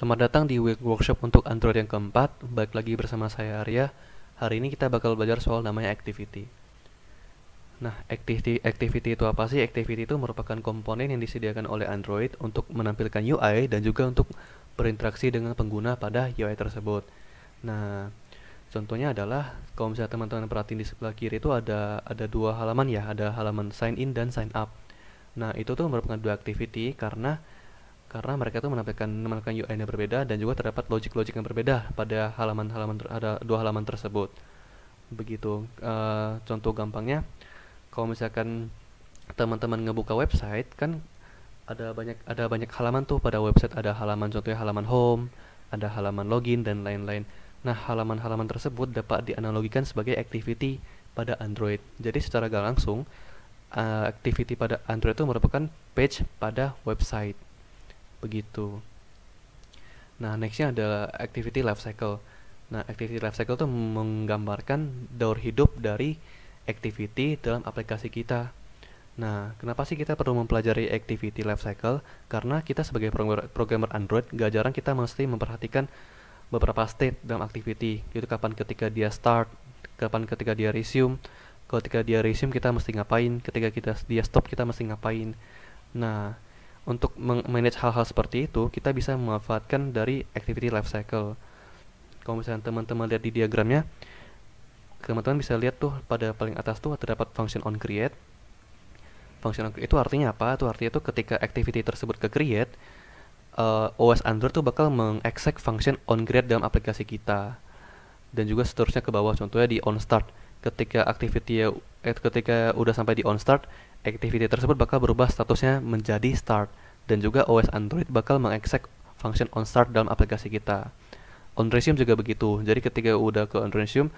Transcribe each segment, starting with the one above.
Selamat datang di Week Workshop untuk Android yang keempat. Baik lagi bersama saya Arya. Hari ini kita bakal belajar soal namanya activity. Nah, activity, activity itu apa sih? Activity itu merupakan komponen yang disediakan oleh Android untuk menampilkan UI dan juga untuk berinteraksi dengan pengguna pada UI tersebut. Nah, contohnya adalah kalau misalnya teman-teman perhatiin di sebelah kiri itu ada ada dua halaman ya, ada halaman sign in dan sign up. Nah, itu tuh merupakan dua activity karena karena mereka itu menampilkan menampilkan UI yang berbeda dan juga terdapat logic-logic yang berbeda pada halaman-halaman ada dua halaman tersebut begitu e, contoh gampangnya kalau misalkan teman-teman ngebuka website kan ada banyak ada banyak halaman tuh pada website ada halaman contohnya halaman home ada halaman login dan lain-lain nah halaman-halaman tersebut dapat dianalogikan sebagai activity pada Android jadi secara gak langsung eh, activity pada Android itu merupakan page pada website begitu nah nextnya adalah activity life cycle nah activity life cycle itu menggambarkan daur hidup dari activity dalam aplikasi kita Nah, kenapa sih kita perlu mempelajari activity lifecycle? Karena kita sebagai programmer Android, gak jarang kita mesti memperhatikan beberapa state dalam activity. yaitu kapan ketika dia start, kapan ketika dia resume, ketika dia resume kita mesti ngapain, ketika kita dia stop kita mesti ngapain. Nah, untuk manage hal-hal seperti itu kita bisa memanfaatkan dari activity life cycle kalau misalnya teman-teman lihat di diagramnya teman-teman bisa lihat tuh pada paling atas tuh terdapat function on create function on create itu artinya apa itu artinya tuh ketika activity tersebut ke create uh, eh, OS Android tuh bakal mengeksek function on create dalam aplikasi kita dan juga seterusnya ke bawah contohnya di on start ketika activity eh, ketika udah sampai di on start activity tersebut bakal berubah statusnya menjadi start dan juga OS Android bakal mengeksek function on start dalam aplikasi kita. On resume juga begitu. Jadi ketika udah ke resume,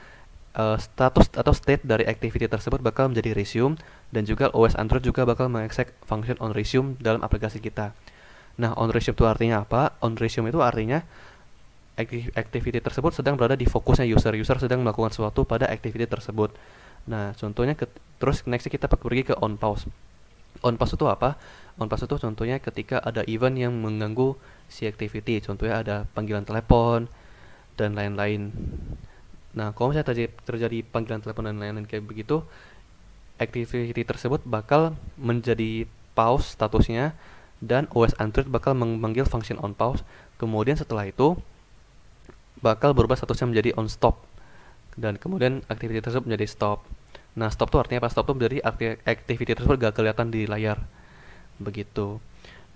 uh, status atau state dari activity tersebut bakal menjadi resume dan juga OS Android juga bakal mengeksek function on resume dalam aplikasi kita. Nah, on resume itu artinya apa? On resume itu artinya activity tersebut sedang berada di fokusnya user. User sedang melakukan sesuatu pada activity tersebut. Nah, contohnya ke, terus next kita pergi ke on pause. On pause itu apa? On pause itu contohnya ketika ada event yang mengganggu si activity. Contohnya ada panggilan telepon dan lain-lain. Nah, kalau misalnya terjadi, terjadi panggilan telepon dan lain-lain kayak begitu, activity tersebut bakal menjadi pause statusnya dan OS Android bakal memanggil function on pause. Kemudian setelah itu bakal berubah statusnya menjadi on stop dan kemudian aktivitas tersebut menjadi stop. Nah, stop itu artinya apa? Stop itu dari aktivitas tersebut gak kelihatan di layar. Begitu.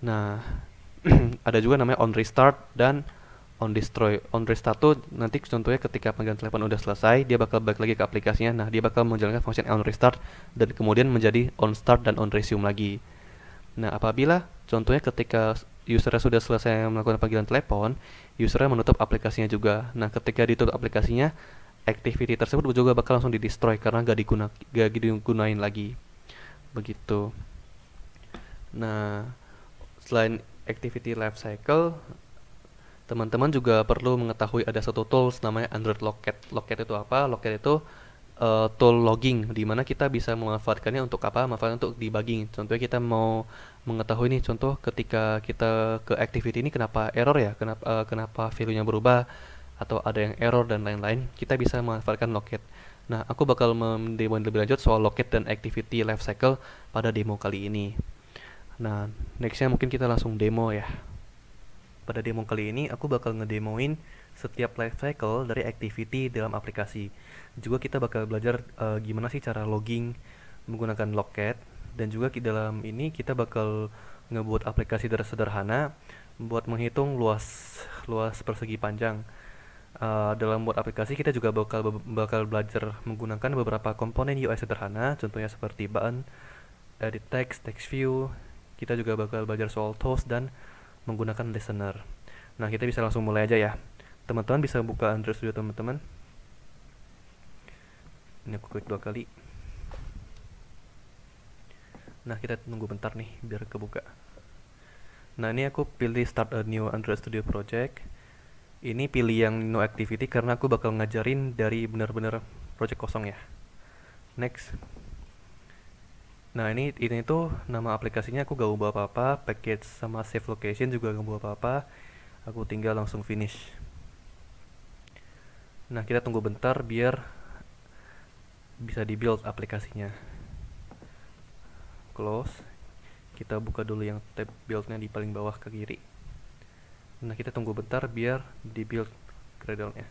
Nah, ada juga namanya on restart dan on destroy. On restart itu nanti contohnya ketika panggilan telepon udah selesai, dia bakal balik lagi ke aplikasinya. Nah, dia bakal menjalankan fungsi on restart dan kemudian menjadi on start dan on resume lagi. Nah, apabila contohnya ketika user sudah selesai melakukan panggilan telepon, usernya menutup aplikasinya juga. Nah, ketika ditutup aplikasinya, activity tersebut juga bakal langsung di destroy karena gak digunakan gak digunain lagi begitu nah selain activity life cycle teman-teman juga perlu mengetahui ada satu tools namanya Android Locket Locket itu apa Locket itu uh, tool logging di mana kita bisa memanfaatkannya untuk apa? Manfaat untuk debugging. Contohnya kita mau mengetahui nih contoh ketika kita ke activity ini kenapa error ya? Kenapa uh, kenapa value-nya berubah? atau ada yang error dan lain-lain, kita bisa memanfaatkan Locket. Nah, aku bakal mendemoin lebih lanjut soal Locket dan Activity Lifecycle pada demo kali ini. Nah, nextnya mungkin kita langsung demo ya. Pada demo kali ini, aku bakal ngedemoin setiap lifecycle dari activity dalam aplikasi. Juga kita bakal belajar uh, gimana sih cara logging menggunakan Locket. Dan juga di dalam ini kita bakal ngebuat aplikasi dari sederhana buat menghitung luas luas persegi panjang Uh, dalam buat aplikasi kita juga bakal bakal belajar menggunakan beberapa komponen UI sederhana, contohnya seperti button, edit eh, text, text view. Kita juga bakal belajar soal toast dan menggunakan listener. Nah, kita bisa langsung mulai aja ya. Teman-teman bisa buka Android Studio teman-teman. Ini aku klik dua kali. Nah, kita tunggu bentar nih biar kebuka. Nah, ini aku pilih start a new Android Studio project ini pilih yang no activity karena aku bakal ngajarin dari bener-bener project kosong ya next nah ini ini tuh nama aplikasinya aku gak ubah apa-apa package sama save location juga gak ubah apa-apa aku tinggal langsung finish nah kita tunggu bentar biar bisa di build aplikasinya close kita buka dulu yang tab buildnya di paling bawah ke kiri Nah kita tunggu bentar biar di build Gradle-nya.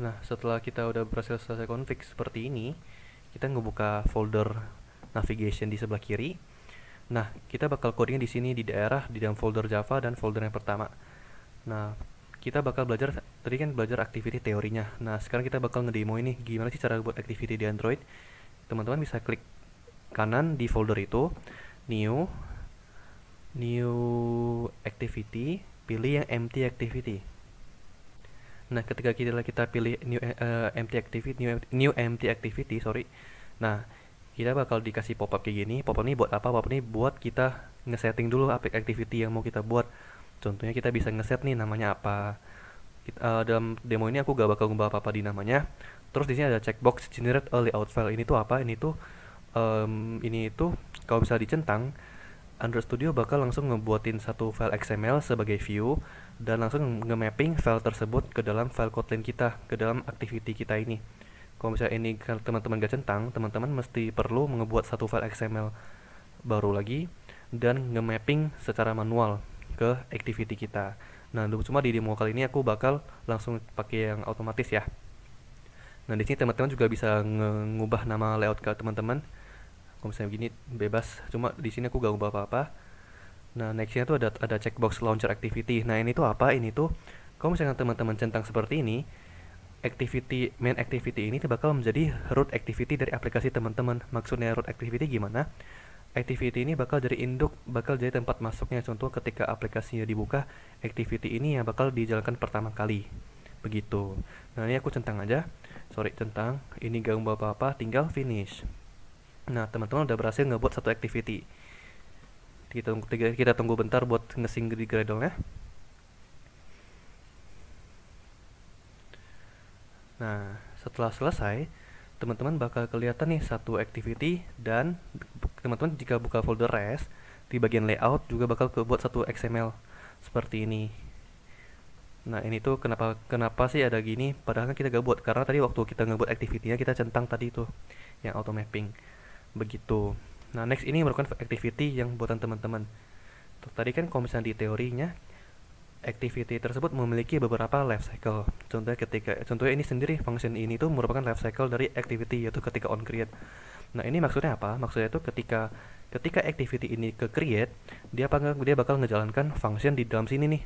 Nah setelah kita udah berhasil selesai config seperti ini, kita ngebuka folder navigation di sebelah kiri. Nah kita bakal coding di sini di daerah di dalam folder Java dan folder yang pertama. Nah kita bakal belajar tadi kan belajar activity teorinya. Nah, sekarang kita bakal ngedemo ini gimana sih cara buat activity di Android. Teman-teman bisa klik kanan di folder itu, new new activity, pilih yang empty activity. Nah, ketika kita kita pilih new uh, empty activity new, new empty activity, sorry. Nah, kita bakal dikasih pop-up kayak gini. Pop-up ini buat apa? Pop-up ini buat kita ngesetting dulu apa activity yang mau kita buat. Contohnya kita bisa ngeset nih namanya apa uh, dalam demo ini aku gak bakal ngubah apa-apa di namanya terus di sini ada checkbox generate a layout file ini tuh apa ini tuh um, ini itu kalau bisa dicentang Android Studio bakal langsung ngebuatin satu file XML sebagai view dan langsung nge-mapping file tersebut ke dalam file Kotlin kita, ke dalam activity kita ini. Kalau misalnya ini teman-teman gak centang, teman-teman mesti perlu ngebuat satu file XML baru lagi dan nge-mapping secara manual ke activity kita. Nah, cuma di demo kali ini aku bakal langsung pakai yang otomatis ya. Nah, di sini teman-teman juga bisa mengubah nama layout ke teman-teman. Kalau misalnya begini bebas, cuma di sini aku gak ubah apa-apa. Nah, nextnya tuh ada ada checkbox launcher activity. Nah, ini tuh apa? Ini tuh kalau misalnya teman-teman centang seperti ini, activity main activity ini bakal menjadi root activity dari aplikasi teman-teman. Maksudnya root activity gimana? activity ini bakal jadi induk, bakal jadi tempat masuknya. Contoh ketika aplikasinya dibuka, activity ini yang bakal dijalankan pertama kali. Begitu. Nah, ini aku centang aja. Sorry, centang. Ini gak mau apa-apa, tinggal finish. Nah, teman-teman udah berhasil ngebuat satu activity. Kita tunggu, kita tunggu bentar buat ngesing di Gradle-nya. Nah, setelah selesai, teman-teman bakal kelihatan nih satu activity dan teman-teman jika buka folder rest di bagian layout juga bakal kebuat satu XML seperti ini. Nah ini tuh kenapa kenapa sih ada gini? Padahal kan kita gak buat karena tadi waktu kita ngebuat activity-nya kita centang tadi tuh yang auto mapping begitu. Nah next ini merupakan activity yang buatan teman-teman. Tadi kan kalau misalnya di teorinya activity tersebut memiliki beberapa life cycle. Contohnya ketika contohnya ini sendiri function ini itu merupakan life cycle dari activity yaitu ketika on create. Nah, ini maksudnya apa? Maksudnya itu ketika ketika activity ini ke create, dia bakal dia bakal ngejalankan function di dalam sini nih.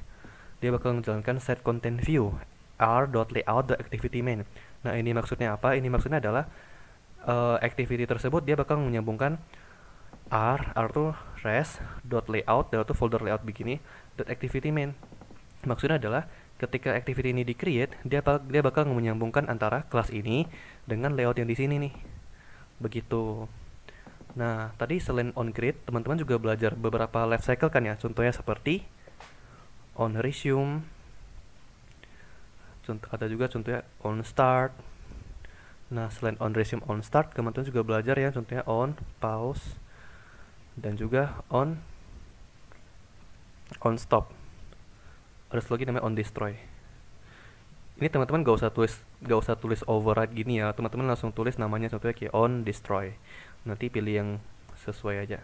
Dia bakal ngejalankan set content view r.layout the activity main. Nah, ini maksudnya apa? Ini maksudnya adalah uh, activity tersebut dia bakal menyambungkan r r tuh res dot layout dot folder layout begini dot activity main Maksudnya adalah ketika activity ini di-create, dia dia bakal menyambungkan antara kelas ini dengan layout yang di sini nih. Begitu. Nah, tadi selain on create teman-teman juga belajar beberapa life cycle kan ya. Contohnya seperti on resume. Contoh ada juga contohnya on start. Nah, selain on resume, on start, teman-teman juga belajar ya contohnya on pause dan juga on on stop ada slogan namanya on destroy ini teman-teman gak usah tulis gak usah tulis override gini ya teman-teman langsung tulis namanya contohnya kayak on destroy nanti pilih yang sesuai aja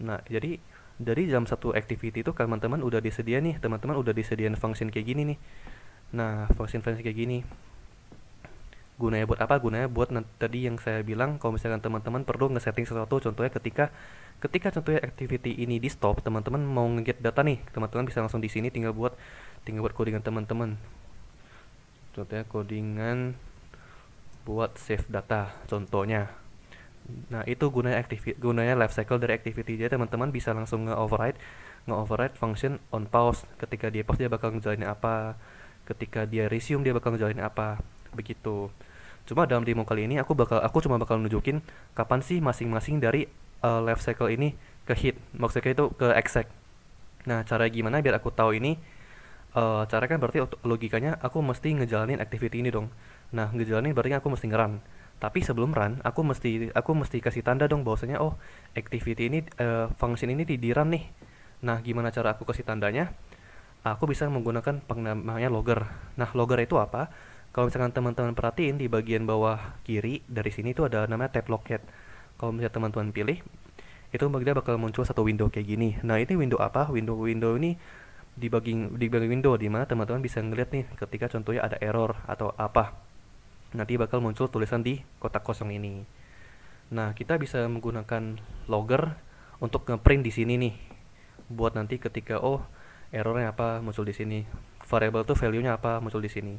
nah jadi dari jam satu activity itu teman-teman udah disedia nih teman-teman udah disediain function kayak gini nih nah function function kayak gini gunanya buat apa gunanya buat tadi yang saya bilang kalau misalkan teman-teman perlu setting sesuatu contohnya ketika ketika contohnya activity ini di stop teman-teman mau ngeget data nih teman-teman bisa langsung di sini tinggal buat tinggal buat codingan teman-teman contohnya codingan buat save data contohnya nah itu gunanya activity gunanya life cycle dari activity jadi teman-teman bisa langsung nge-override nge-override function on pause ketika dia pause dia bakal ngejalanin apa ketika dia resume dia bakal ngejalanin apa begitu cuma dalam demo kali ini aku bakal aku cuma bakal nunjukin kapan sih masing-masing dari uh, eh, left cycle ini ke hit maksudnya itu ke exec. nah cara gimana biar aku tahu ini uh, cara kan berarti logikanya aku mesti ngejalanin activity ini dong nah ngejalanin berarti aku mesti ngeran tapi sebelum run aku mesti aku mesti kasih tanda dong bahwasanya oh activity ini uh, function ini di, run nih nah gimana cara aku kasih tandanya aku bisa menggunakan pengnamanya logger nah logger itu apa kalau misalkan teman-teman perhatiin di bagian bawah kiri dari sini itu ada namanya tab locket kalau misalnya teman-teman pilih itu kita bakal muncul satu window kayak gini nah ini window apa window window ini dibagi dibagi window di mana teman-teman bisa ngeliat nih ketika contohnya ada error atau apa nanti bakal muncul tulisan di kotak kosong ini nah kita bisa menggunakan logger untuk ngeprint di sini nih buat nanti ketika oh errornya apa muncul di sini variable tuh value-nya apa muncul di sini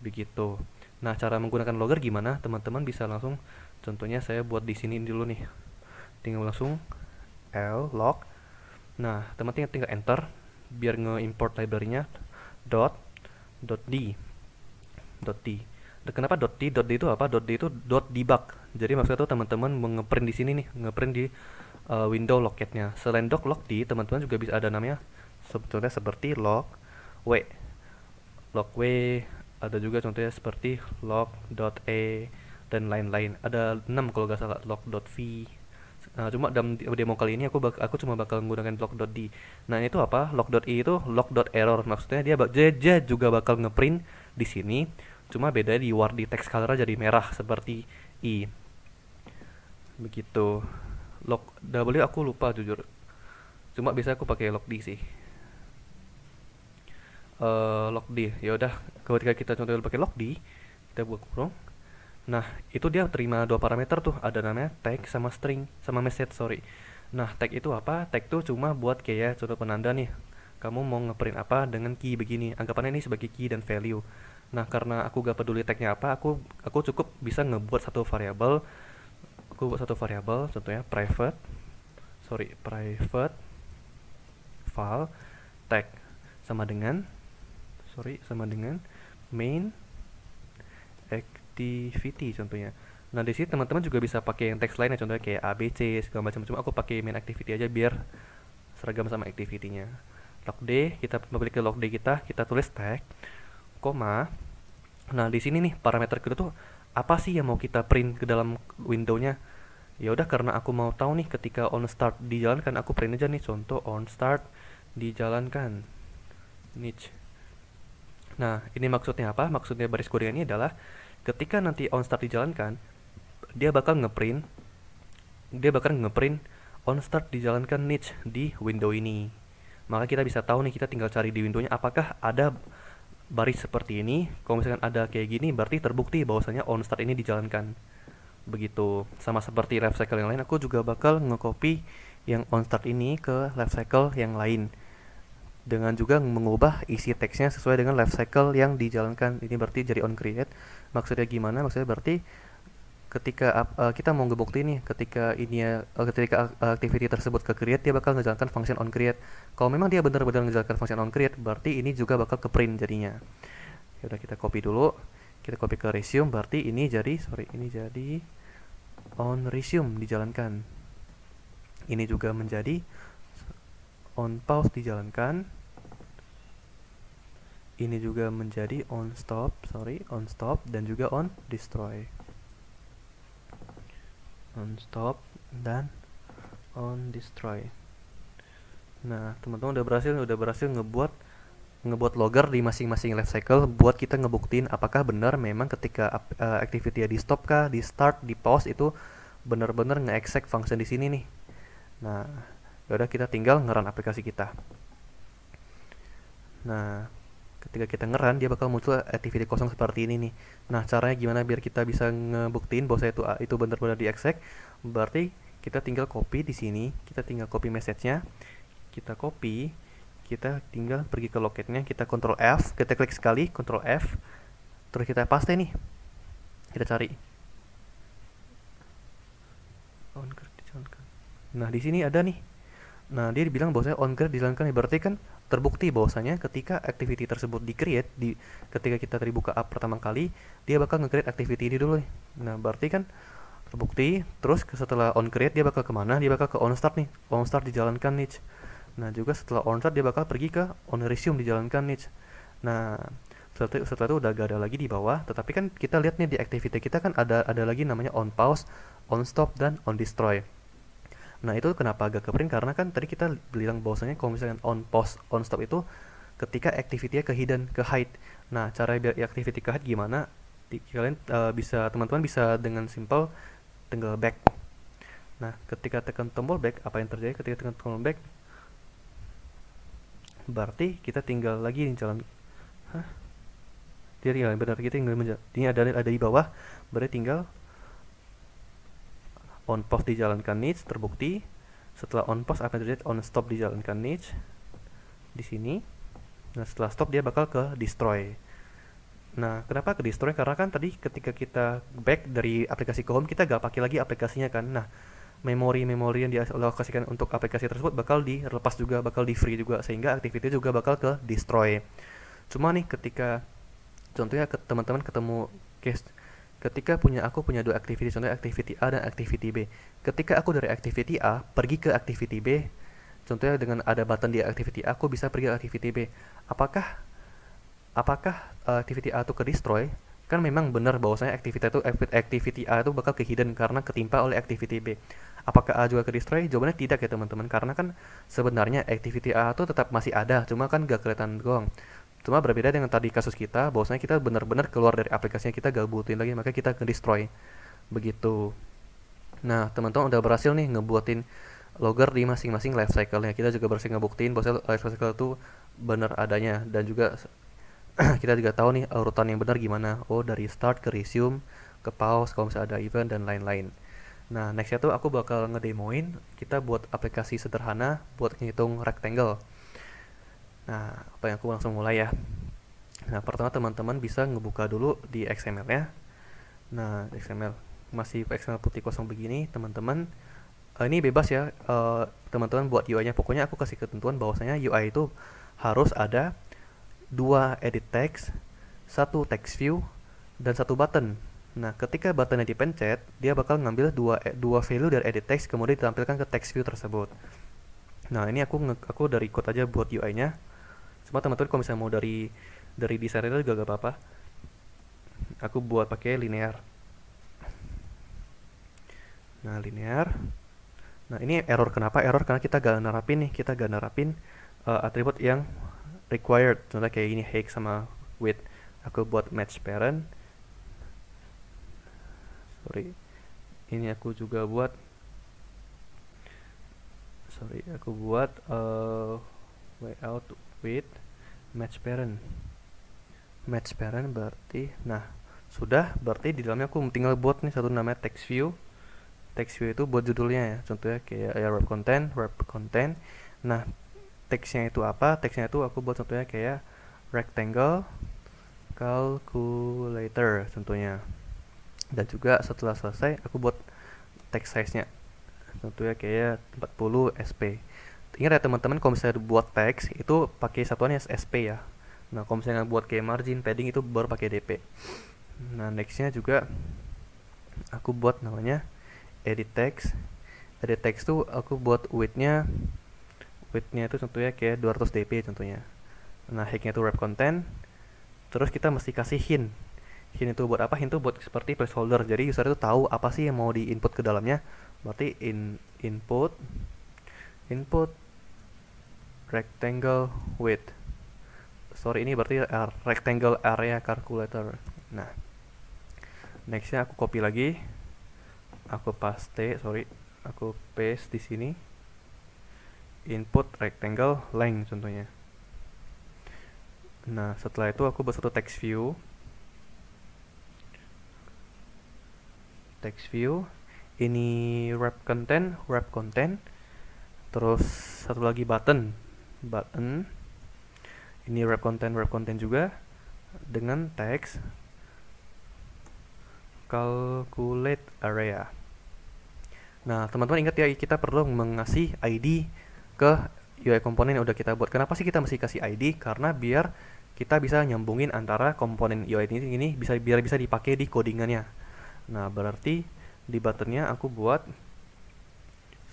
begitu Nah, cara menggunakan logger gimana? Teman-teman bisa langsung contohnya saya buat di sini dulu nih. Tinggal langsung L log. Nah, teman-teman tinggal enter biar nge-import library-nya dot dot d dot d. Kenapa dot d? Dot d itu apa? Dot d itu dot debug. Jadi maksudnya tuh teman-teman mengeprint di sini nih, ngeprint di uh, window locketnya. Selain dot log d, teman-teman juga bisa ada namanya sebetulnya seperti log w log w ada juga contohnya seperti log.a dan lain-lain ada 6 kalau nggak salah log.v Nah, cuma dalam demo kali ini aku bak aku cuma bakal menggunakan log.d. Nah, itu apa? log.i e itu log.error. Maksudnya dia dia juga bakal ngeprint di sini, cuma beda di war di text color jadi merah seperti i. Begitu. Log W aku lupa jujur. Cuma bisa aku pakai log d sih. Uh, log d. Ya udah, ketika kita contohnya pakai log di kita buat kurung. Nah, itu dia terima dua parameter tuh, ada namanya tag sama string, sama message, sorry. Nah, tag itu apa? Tag tuh cuma buat kayak contoh penanda nih. Kamu mau ngeprint apa dengan key begini. Anggapannya ini sebagai key dan value. Nah, karena aku gak peduli tagnya apa, aku aku cukup bisa ngebuat satu variabel. Aku buat satu variabel, contohnya private. Sorry, private file tag sama dengan sorry sama dengan main activity contohnya nah di sini teman-teman juga bisa pakai yang text lainnya contohnya kayak ABC segala macam cuma aku pakai main activity aja biar seragam sama activity-nya log D kita kembali ke log D kita kita tulis tag koma nah di sini nih parameter kedua tuh apa sih yang mau kita print ke dalam windownya ya udah karena aku mau tahu nih ketika on start dijalankan aku print aja nih contoh on start dijalankan niche Nah, ini maksudnya apa? Maksudnya baris kuringan ini adalah ketika nanti on start dijalankan, dia bakal ngeprint dia bakal ngeprint on start dijalankan niche di window ini. Maka kita bisa tahu nih kita tinggal cari di windownya apakah ada baris seperti ini. Kalau misalkan ada kayak gini berarti terbukti bahwasanya start ini dijalankan. Begitu. Sama seperti life cycle yang lain aku juga bakal ngecopy yang on start ini ke life cycle yang lain dengan juga mengubah isi teksnya sesuai dengan life cycle yang dijalankan ini berarti jadi on create maksudnya gimana maksudnya berarti ketika uh, kita mau ngebukti nih ketika ini uh, ketika activity tersebut ke create dia bakal ngejalankan function on create kalau memang dia benar-benar ngejalankan function on create berarti ini juga bakal ke print jadinya ya udah kita copy dulu kita copy ke resume berarti ini jadi sorry ini jadi on resume dijalankan ini juga menjadi on pause dijalankan ini juga menjadi on stop sorry on stop dan juga on destroy on stop dan on destroy nah teman-teman udah berhasil udah berhasil ngebuat ngebuat logger di masing-masing life cycle buat kita ngebuktiin apakah benar memang ketika uh, activity di stop kah di start di pause itu benar-benar nge-exact function di sini nih nah ya udah kita tinggal ngeran aplikasi kita nah ketika kita ngeran dia bakal muncul activity kosong seperti ini nih nah caranya gimana biar kita bisa ngebuktiin bahwa itu itu benar-benar di berarti kita tinggal copy di sini kita tinggal copy message-nya kita copy kita tinggal pergi ke loketnya kita control F kita klik sekali control F terus kita paste nih kita cari nah di sini ada nih Nah, dia bilang bahwasanya on create dijalankan berarti kan terbukti bahwasanya ketika activity tersebut di-create di ketika kita terbuka app pertama kali, dia bakal nge-create activity ini dulu nih. Nah, berarti kan terbukti terus setelah on create dia bakal kemana dia bakal ke on start nih on start dijalankan niche nah juga setelah on start dia bakal pergi ke on resume dijalankan niche nah setelah, itu setelah itu udah gak ada lagi di bawah tetapi kan kita lihat nih di activity kita kan ada ada lagi namanya on pause on stop dan on destroy Nah itu kenapa agak ke karena kan tadi kita bilang bahwasanya kalau misalnya on post on stop itu ketika activity-nya ke hidden ke hide. Nah cara biar activity ke hide gimana? Kalian uh, bisa teman-teman bisa dengan simple tinggal back. Nah ketika tekan tombol back apa yang terjadi ketika tekan tombol back? Berarti kita tinggal lagi di jalan. Hah? Dia tinggal benar kita tinggal menjalan. Ini ada ada di bawah berarti tinggal on pause dijalankan niche terbukti setelah on pause akan terjadi on stop dijalankan niche di sini nah setelah stop dia bakal ke destroy nah kenapa ke destroy karena kan tadi ketika kita back dari aplikasi ke home kita gak pakai lagi aplikasinya kan nah memori-memori yang dialokasikan untuk aplikasi tersebut bakal dilepas juga bakal di free juga sehingga aktivitas juga bakal ke destroy cuma nih ketika contohnya teman-teman ketemu case Ketika punya aku punya dua activity, contohnya activity A dan activity B. Ketika aku dari activity A pergi ke activity B, contohnya dengan ada button di activity A, aku bisa pergi ke activity B. Apakah apakah eh, activity A itu ke destroy? Kan memang benar bahwasanya activity itu activity A itu bakal ke hidden karena ketimpa oleh activity B. Apakah A juga ke destroy? Jawabannya tidak ya teman-teman karena kan sebenarnya activity A itu tetap masih ada, cuma kan gak kelihatan doang. Cuma berbeda dengan tadi kasus kita, bahwasanya kita benar-benar keluar dari aplikasinya kita gak butuhin lagi, maka kita ke destroy. Begitu. Nah, teman-teman udah berhasil nih ngebuatin logger di masing-masing life cycle-nya. Kita juga berhasil ngebuktiin bahwa life cycle itu benar adanya dan juga kita juga tahu nih urutan yang benar gimana. Oh, dari start ke resume, ke pause kalau misalnya ada event dan lain-lain. Nah, nextnya tuh aku bakal ngedemoin kita buat aplikasi sederhana buat ngitung rectangle. Nah, apa yang aku langsung mulai ya. Nah, pertama teman-teman bisa ngebuka dulu di XML ya. Nah, XML masih XML putih kosong begini, teman-teman. Uh, ini bebas ya, teman eh, teman-teman buat UI-nya. Pokoknya aku kasih ketentuan bahwasanya UI itu harus ada dua edit text, satu text view, dan satu button. Nah, ketika buttonnya dipencet, dia bakal ngambil dua eh, dua value dari edit text kemudian ditampilkan ke text view tersebut. Nah, ini aku aku dari code aja buat UI-nya cuma teman-teman kalau misalnya mau dari dari desain itu juga gak apa-apa aku buat pakai linear nah linear nah ini error kenapa error karena kita gak nerapin nih kita gak nerapin uh, atribut yang required contohnya kayak ini height sama width aku buat match parent sorry ini aku juga buat sorry aku buat uh, layout width match parent match parent berarti nah sudah berarti di dalamnya aku tinggal buat nih satu namanya text view text view itu buat judulnya ya contohnya kayak ya, web content web content nah teksnya itu apa teksnya itu aku buat contohnya kayak rectangle calculator contohnya, dan juga setelah selesai aku buat text size nya contohnya kayak 40 sp ingat ya teman-teman kalau misalnya buat teks itu pakai satuannya SP ya nah kalau misalnya buat kayak margin padding itu baru pakai DP nah nextnya juga aku buat namanya edit text edit text tuh aku buat widthnya widthnya itu contohnya kayak 200 dp contohnya nah hacknya itu wrap content terus kita mesti kasih hint hint itu buat apa hint itu buat seperti placeholder jadi user itu tahu apa sih yang mau di input ke dalamnya berarti in input input rectangle width sorry ini berarti eh, rectangle area calculator nah nextnya aku copy lagi aku paste sorry aku paste di sini input rectangle length contohnya nah setelah itu aku buat satu text view text view ini wrap content wrap content terus satu lagi button button ini wrap content wrap content juga dengan teks calculate area nah teman-teman ingat ya kita perlu mengasih ID ke UI komponen yang udah kita buat kenapa sih kita mesti kasih ID karena biar kita bisa nyambungin antara komponen UI ini, ini bisa biar bisa dipakai di codingannya nah berarti di buttonnya aku buat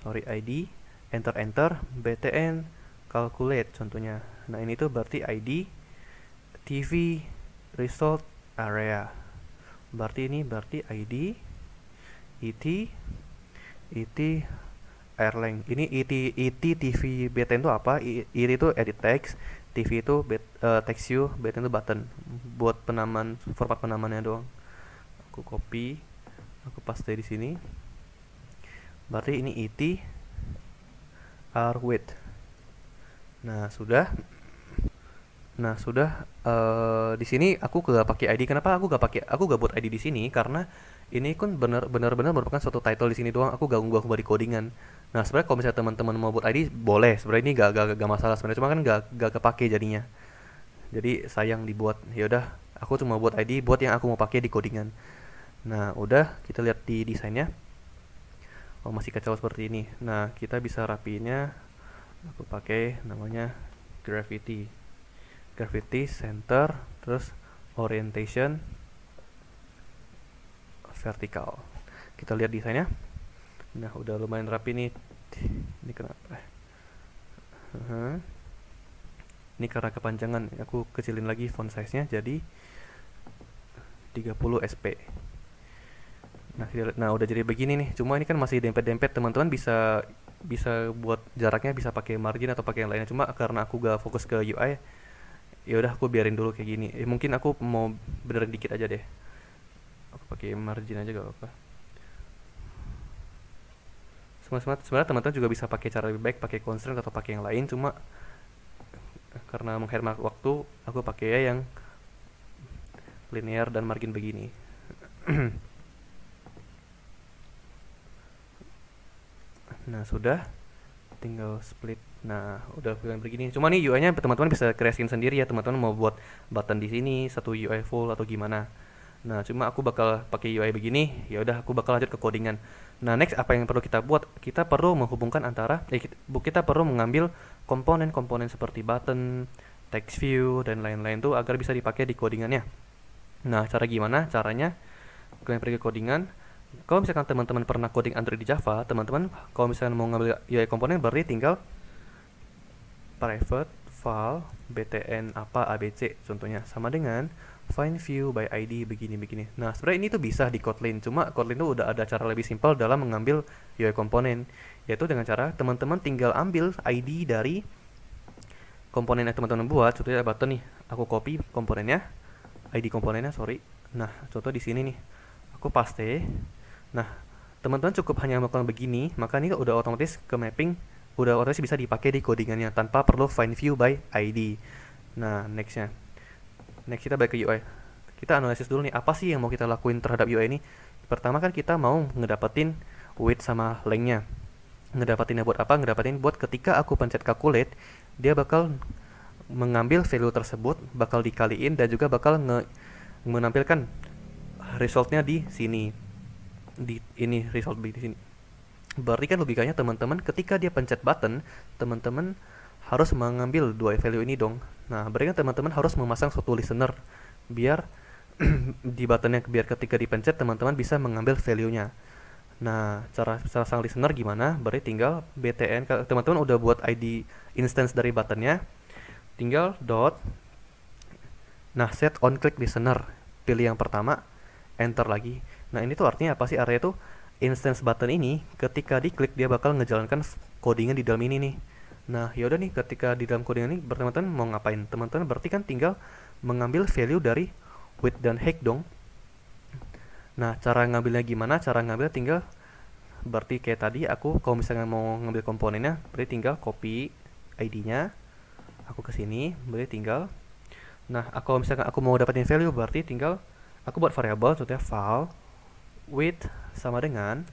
sorry ID enter enter btn calculate contohnya nah ini tuh berarti ID TV result area berarti ini berarti ID it e ET length, ini it e it e TV button itu apa it itu edit text TV itu bet, uh, text you button itu button buat penaman format penamannya doang aku copy aku paste di sini berarti ini it R width Nah, sudah. Nah, sudah uh, di sini aku gak pakai ID. Kenapa aku gak pakai aku gak buat ID di sini? Karena ini kan benar benar bener merupakan suatu title di sini doang. Aku gak unggah kembali codingan. Nah, sebenarnya kalau misalnya teman-teman mau buat ID boleh. Sebenarnya ini gak, gak, gak masalah sebenarnya. Cuma kan gak gak kepake jadinya. Jadi sayang dibuat. Ya udah, aku cuma buat ID buat yang aku mau pakai di codingan. Nah, udah kita lihat di desainnya. Oh, masih kacau seperti ini. Nah, kita bisa rapiinnya aku pakai namanya gravity gravity center terus orientation Vertical kita lihat desainnya nah udah lumayan rapi nih ini kenapa uh -huh. ini karena kepanjangan aku kecilin lagi font size nya jadi 30 sp nah, nah udah jadi begini nih cuma ini kan masih dempet-dempet teman-teman bisa bisa buat jaraknya bisa pakai margin atau pakai yang lainnya cuma karena aku gak fokus ke UI ya udah aku biarin dulu kayak gini eh, mungkin aku mau bener dikit aja deh aku pakai margin aja gak apa-apa sebenarnya teman-teman juga bisa pakai cara lebih baik pakai constraint atau pakai yang lain cuma karena menghemat waktu aku pakai yang linear dan margin begini nah sudah tinggal split nah udah pilihan begini cuma nih UI nya teman-teman bisa kreasiin sendiri ya teman-teman mau buat button di sini satu UI full atau gimana nah cuma aku bakal pakai UI begini ya udah aku bakal lanjut ke codingan nah next apa yang perlu kita buat kita perlu menghubungkan antara eh, kita perlu mengambil komponen-komponen seperti button text view dan lain-lain tuh agar bisa dipakai di codingannya nah cara gimana caranya kalian pergi ke codingan kalau misalkan teman-teman pernah coding Android di Java, teman-teman kalau misalkan mau ngambil UI komponen berarti tinggal private file btn apa abc contohnya sama dengan find view by id begini begini. Nah sebenarnya ini tuh bisa di Kotlin, cuma Kotlin tuh udah ada cara lebih simpel dalam mengambil UI komponen, yaitu dengan cara teman-teman tinggal ambil id dari komponen yang teman-teman buat, contohnya button nih, aku copy komponennya, id komponennya sorry. Nah contoh di sini nih, aku paste Nah, teman-teman cukup hanya melakukan begini, maka ini udah otomatis ke mapping, udah otomatis bisa dipakai di codingannya tanpa perlu find view by ID. Nah, nextnya. Next kita balik ke UI. Kita analisis dulu nih, apa sih yang mau kita lakuin terhadap UI ini? Pertama kan kita mau ngedapetin width sama length-nya. Ngedapetinnya buat apa? Ngedapetin buat ketika aku pencet calculate, dia bakal mengambil value tersebut, bakal dikaliin dan juga bakal nge menampilkan resultnya di sini di ini result B di sini. Berarti kan logikanya teman-teman ketika dia pencet button, teman-teman harus mengambil dua value ini dong. Nah, berarti kan teman-teman harus memasang suatu listener biar di buttonnya biar ketika dipencet teman-teman bisa mengambil value-nya. Nah, cara cara sang listener gimana? Berarti tinggal btn teman-teman udah buat ID instance dari buttonnya, tinggal dot nah set on click listener pilih yang pertama enter lagi Nah ini tuh artinya apa sih? area tuh instance button ini ketika diklik dia bakal ngejalankan codingan di dalam ini nih. Nah yaudah nih ketika di dalam coding ini berteman teman mau ngapain? Teman-teman berarti kan tinggal mengambil value dari width dan height dong. Nah cara ngambilnya gimana? Cara ngambilnya tinggal berarti kayak tadi aku kalau misalnya mau ngambil komponennya berarti tinggal copy ID-nya aku ke sini berarti tinggal nah aku misalnya aku mau dapetin value berarti tinggal aku buat variabel contohnya file with sama dengan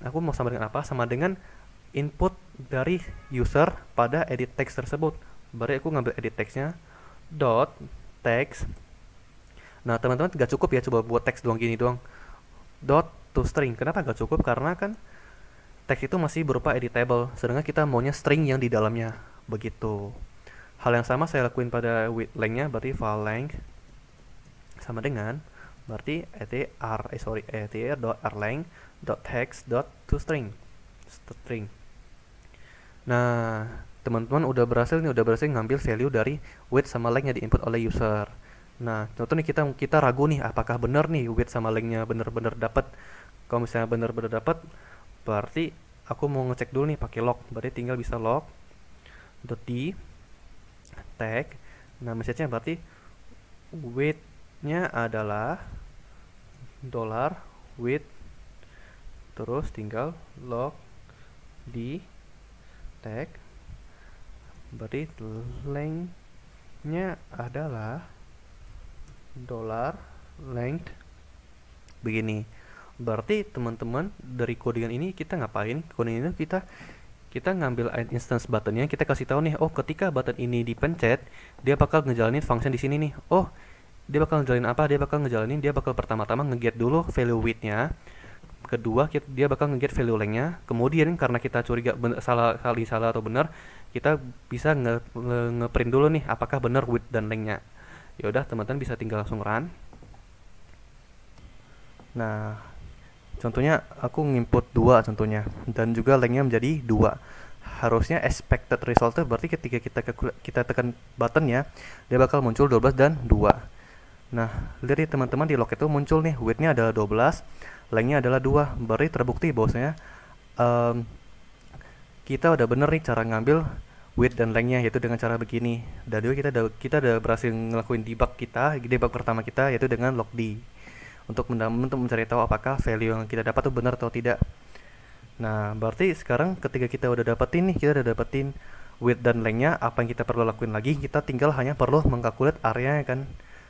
aku mau sama dengan apa sama dengan input dari user pada edit text tersebut berarti aku ngambil edit textnya dot text nah teman-teman gak cukup ya coba buat text doang gini doang dot to string kenapa gak cukup karena kan text itu masih berupa editable sedangkan kita maunya string yang di dalamnya begitu hal yang sama saya lakuin pada with length-nya berarti file length sama dengan berarti etr eh sorry etr dot erlang dot text dot to string to string nah teman-teman udah berhasil nih udah berhasil ngambil value dari width sama length yang input oleh user nah contohnya kita kita ragu nih apakah benar nih width sama lengthnya benar-benar dapat kalau misalnya benar-benar dapat berarti aku mau ngecek dulu nih pakai log berarti tinggal bisa log dot d tag nah message-nya berarti width nya adalah dollar with terus tinggal log di tag berarti lengthnya adalah dollar length begini berarti teman-teman dari codingan ini kita ngapain codingan ini kita kita ngambil instance buttonnya kita kasih tahu nih oh ketika button ini dipencet dia bakal ngejalanin function di sini nih oh dia bakal ngejalanin apa dia bakal ngejalanin dia bakal pertama-tama ngeget dulu value width-nya kedua dia bakal ngeget value length-nya kemudian karena kita curiga salah kali salah atau benar kita bisa nge, nge, nge print dulu nih apakah benar width dan length-nya yaudah teman-teman bisa tinggal langsung run nah contohnya aku nginput dua contohnya dan juga length menjadi dua harusnya expected result berarti ketika kita kita tekan button ya dia bakal muncul 12 dan 2 Nah, lihat nih teman-teman di loket itu muncul nih width-nya adalah 12, length-nya adalah 2. Berarti terbukti bahwasanya um, kita udah bener nih cara ngambil width dan length-nya yaitu dengan cara begini. Dan juga kita udah kita udah berhasil ngelakuin debug kita, debug pertama kita yaitu dengan log D. Untuk untuk mencari tahu apakah value yang kita dapat itu benar atau tidak. Nah, berarti sekarang ketika kita udah dapetin nih, kita udah dapetin width dan length-nya, apa yang kita perlu lakuin lagi? Kita tinggal hanya perlu mengkalkulat area nya kan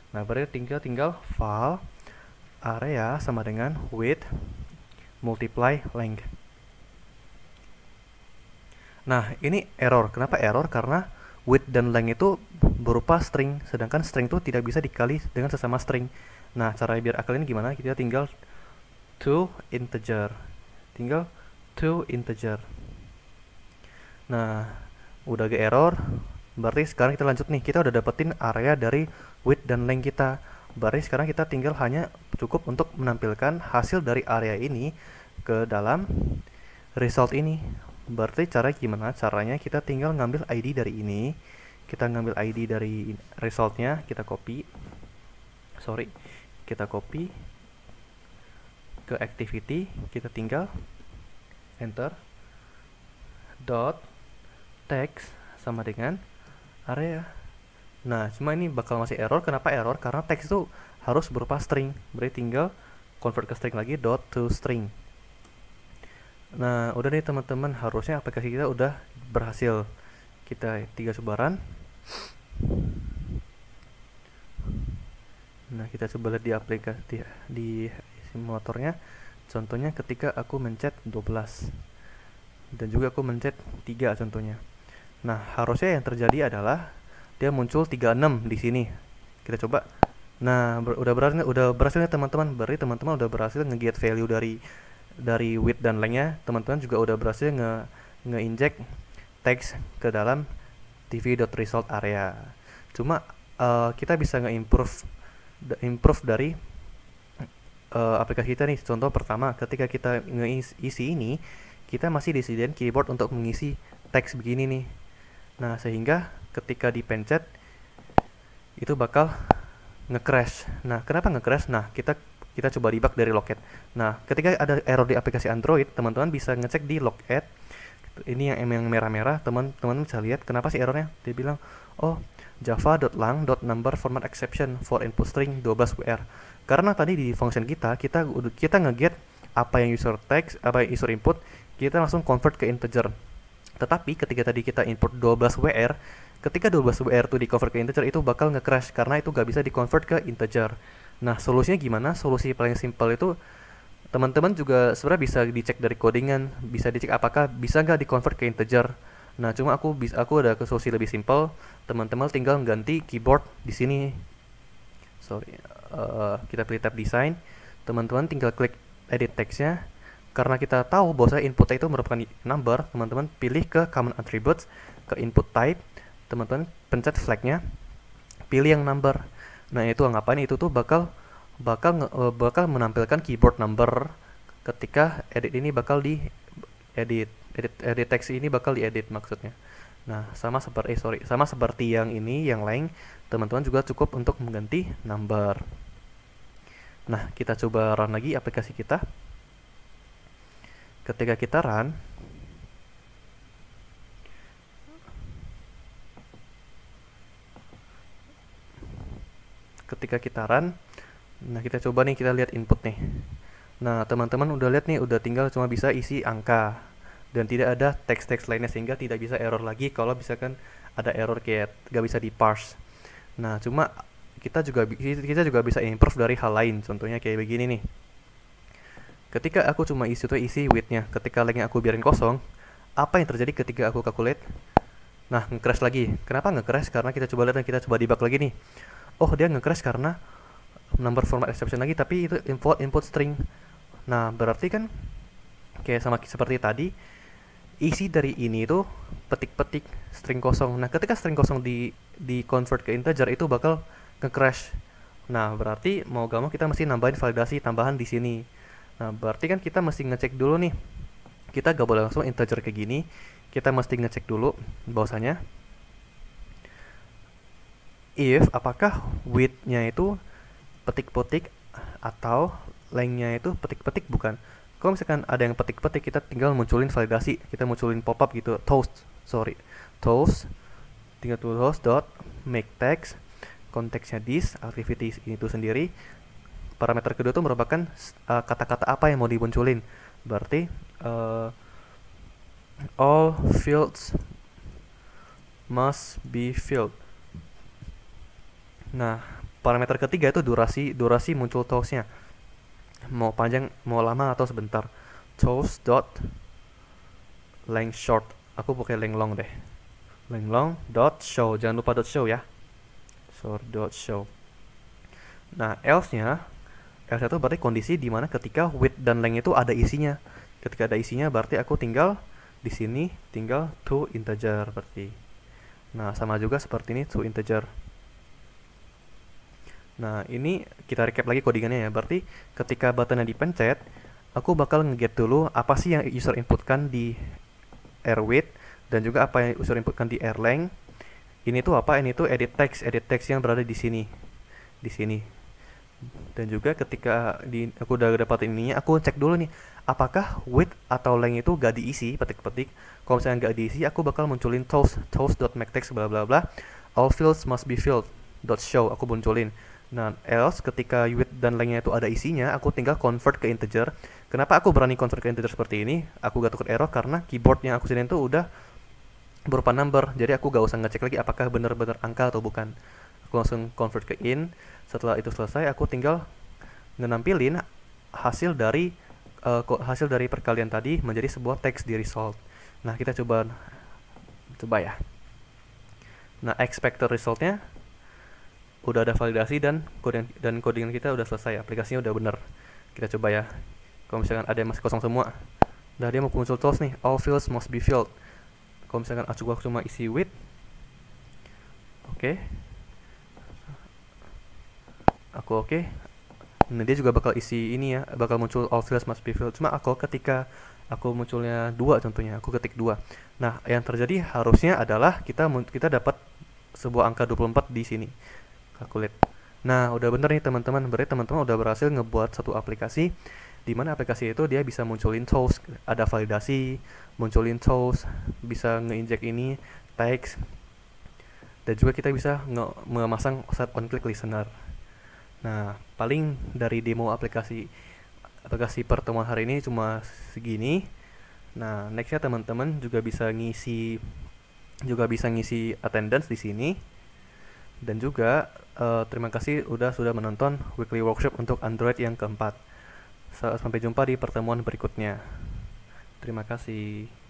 Nah, berarti tinggal tinggal val area sama dengan width multiply length. Nah, ini error. Kenapa error? Karena width dan length itu berupa string, sedangkan string itu tidak bisa dikali dengan sesama string. Nah, cara biar akal ini gimana? Kita tinggal to integer. Tinggal to integer. Nah, udah ke error, berarti sekarang kita lanjut nih kita udah dapetin area dari width dan length kita berarti sekarang kita tinggal hanya cukup untuk menampilkan hasil dari area ini ke dalam result ini berarti cara gimana caranya kita tinggal ngambil ID dari ini kita ngambil ID dari resultnya kita copy sorry kita copy ke activity kita tinggal enter dot text sama dengan area ya. nah cuma ini bakal masih error kenapa error karena teks itu harus berupa string berarti tinggal convert ke string lagi dot to string nah udah nih teman-teman harusnya aplikasi kita udah berhasil kita tiga sebaran nah kita coba lihat di aplikasi di, di simulatornya contohnya ketika aku mencet 12 dan juga aku mencet 3 contohnya Nah, harusnya yang terjadi adalah dia muncul 36 di sini. Kita coba. Nah, ber udah berhasil udah berhasil ya teman-teman. Berarti teman-teman udah berhasil ngegiat value dari dari width dan length-nya. Teman-teman juga udah berhasil nge nge-inject text ke dalam tv.result area. Cuma uh, kita bisa nge-improve improve dari uh, aplikasi kita nih. Contoh pertama, ketika kita ngisi ini, kita masih disediakan keyboard untuk mengisi teks begini nih Nah, sehingga ketika dipencet itu bakal nge-crash. Nah, kenapa nge-crash? Nah, kita kita coba debug dari loket. Nah, ketika ada error di aplikasi Android, teman-teman bisa ngecek di loket. Ini yang yang merah-merah, teman-teman bisa lihat kenapa sih errornya. Dia bilang, "Oh, java.lang.number format exception for input string 12WR." Karena tadi di function kita, kita kita nge-get apa yang user text, apa yang user input, kita langsung convert ke integer. Tetapi ketika tadi kita input 12 WR, ketika 12 WR itu di convert ke integer itu bakal nge-crash karena itu nggak bisa di convert ke integer. Nah, solusinya gimana? Solusi paling simpel itu teman-teman juga sebenarnya bisa dicek dari codingan, bisa dicek apakah bisa nggak di convert ke integer. Nah, cuma aku bisa aku ada ke solusi lebih simpel. Teman-teman tinggal ganti keyboard di sini. Sorry, uh, kita pilih tab design. Teman-teman tinggal klik edit teksnya karena kita tahu bahwa input type itu merupakan number, teman-teman pilih ke common attributes, ke input type, teman-teman pencet flagnya, pilih yang number. Nah itu ini itu tuh bakal bakal eh, bakal menampilkan keyboard number ketika edit ini bakal di edit edit edit teks ini bakal diedit maksudnya. Nah, sama seperti eh, sorry, sama seperti yang ini, yang lain, teman-teman juga cukup untuk mengganti number. Nah, kita coba run lagi aplikasi kita ketika kita run ketika kita run nah kita coba nih kita lihat input nih nah teman-teman udah lihat nih udah tinggal cuma bisa isi angka dan tidak ada teks-teks lainnya sehingga tidak bisa error lagi kalau misalkan ada error kayak gak bisa di parse nah cuma kita juga kita juga bisa improve dari hal lain contohnya kayak begini nih Ketika aku cuma isi itu isi width-nya, ketika length aku biarin kosong, apa yang terjadi ketika aku calculate? Nah, nge-crash lagi. Kenapa nge-crash? Karena kita coba lihat dan kita coba debug lagi nih. Oh, dia nge-crash karena number format exception lagi, tapi itu input input string. Nah, berarti kan kayak sama seperti tadi, isi dari ini itu petik-petik string kosong. Nah, ketika string kosong di di convert ke integer itu bakal nge-crash. Nah, berarti mau gak mau kita mesti nambahin validasi tambahan di sini. Nah, berarti kan kita mesti ngecek dulu nih. Kita gak boleh langsung integer kayak gini. Kita mesti ngecek dulu bahwasanya if apakah width-nya itu petik-petik atau length-nya itu petik-petik bukan. Kalau misalkan ada yang petik-petik, kita tinggal munculin validasi, kita munculin pop-up gitu, toast, sorry, toast, tinggal toast dot make text, konteksnya this, activities itu sendiri, parameter kedua itu merupakan eh, kata-kata uh, apa yang mau dimunculin berarti uh, all fields must be filled nah parameter ketiga itu durasi durasi muncul toastnya mau panjang mau lama atau sebentar toast dot length short aku pakai length long deh length long dot show jangan lupa dot show ya short dot show nah else nya L1 berarti kondisi di mana ketika width dan length itu ada isinya. Ketika ada isinya berarti aku tinggal di sini tinggal to integer berarti. Nah, sama juga seperti ini to integer. Nah, ini kita recap lagi kodingannya ya. Berarti ketika buttonnya dipencet, aku bakal ngeget dulu apa sih yang user inputkan di air width dan juga apa yang user inputkan di air length. Ini tuh apa? Ini tuh edit text, edit text yang berada di sini. Di sini dan juga ketika di aku udah dapat ininya aku cek dulu nih apakah width atau length itu gak diisi petik-petik kalau misalnya gak diisi aku bakal munculin toast toast toast.mactext bla bla bla all fields must be filled dot show aku munculin nah else ketika width dan lengthnya itu ada isinya aku tinggal convert ke integer kenapa aku berani convert ke integer seperti ini aku gak takut error karena keyboard yang aku sini itu udah berupa number jadi aku gak usah ngecek lagi apakah benar-benar angka atau bukan aku langsung convert ke int setelah itu selesai aku tinggal menampilin hasil dari uh, hasil dari perkalian tadi menjadi sebuah teks di result nah kita coba coba ya nah expected resultnya udah ada validasi dan coding dan coding kita udah selesai aplikasinya udah bener kita coba ya kalau misalkan ada yang masih kosong semua nah dia mau muncul tools nih all fields must be filled kalau misalkan aku cuma isi width oke okay aku oke okay. nah dia juga bakal isi ini ya bakal muncul all fields must be filled cuma aku ketika aku munculnya dua contohnya aku ketik dua nah yang terjadi harusnya adalah kita kita dapat sebuah angka 24 di sini aku lihat. nah udah bener nih teman-teman berarti teman-teman udah berhasil ngebuat satu aplikasi di mana aplikasi itu dia bisa munculin toast, ada validasi munculin toast, bisa ngeinjek ini text dan juga kita bisa memasang set on click listener Nah, paling dari demo aplikasi aplikasi pertemuan hari ini cuma segini. Nah, nextnya teman-teman juga bisa ngisi juga bisa ngisi attendance di sini. Dan juga uh, terima kasih udah sudah menonton weekly workshop untuk Android yang keempat. Sampai jumpa di pertemuan berikutnya. Terima kasih.